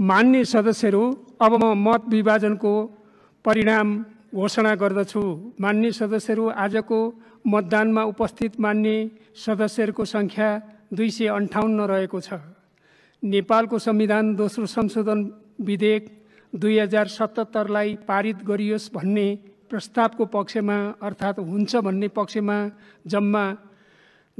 मान्ने सदस्यहरू अब म मत विभाजनको परिणाम घोषणा गर्दछु मान्य सदस्यहरू आजको मतदानमा उपस्थित मान्ने सदस्यहरूको सङ्ख्या दुई सय अन्ठाउन्न रहेको छ नेपालको संविधान दोस्रो संशोधन विधेयक दुई हजार सतहत्तरलाई पारित गरियोस् भन्ने प्रस्तावको पक्षमा अर्थात् हुन्छ भन्ने पक्षमा जम्मा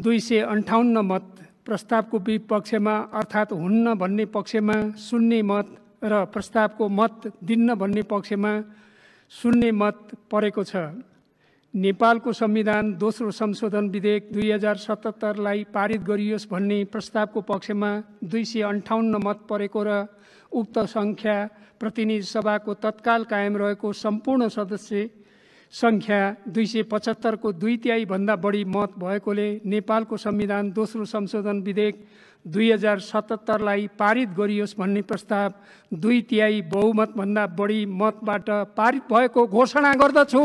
दुई सय अन्ठाउन्न मत प्रस्तावको विपक्षमा अर्थात् हुन्न भन्ने पक्षमा सुन्ने मत र प्रस्तावको मत दिन्न भन्ने पक्षमा सुन्ने मत परेको छ नेपालको संविधान दोस्रो संशोधन विधेयक दुई हजार सतहत्तरलाई पारित गरियोस् भन्ने प्रस्तावको पक्षमा दुई सय अन्ठाउन्न मत परेको र उक्त सङ्ख्या प्रतिनिधि सभाको तत्काल कायम रहेको सम्पूर्ण सदस्य सङ्ख्या दुई सय पचहत्तरको दुई तिहाईभन्दा बढी मत भएकोले नेपालको संविधान दोस्रो संशोधन विधेयक दुई हजार सतहत्तरलाई पारित गरियोस् भन्ने प्रस्ताव दुई तिहाई बहुमतभन्दा बढी मतबाट पारित भएको घोषणा गर्दछु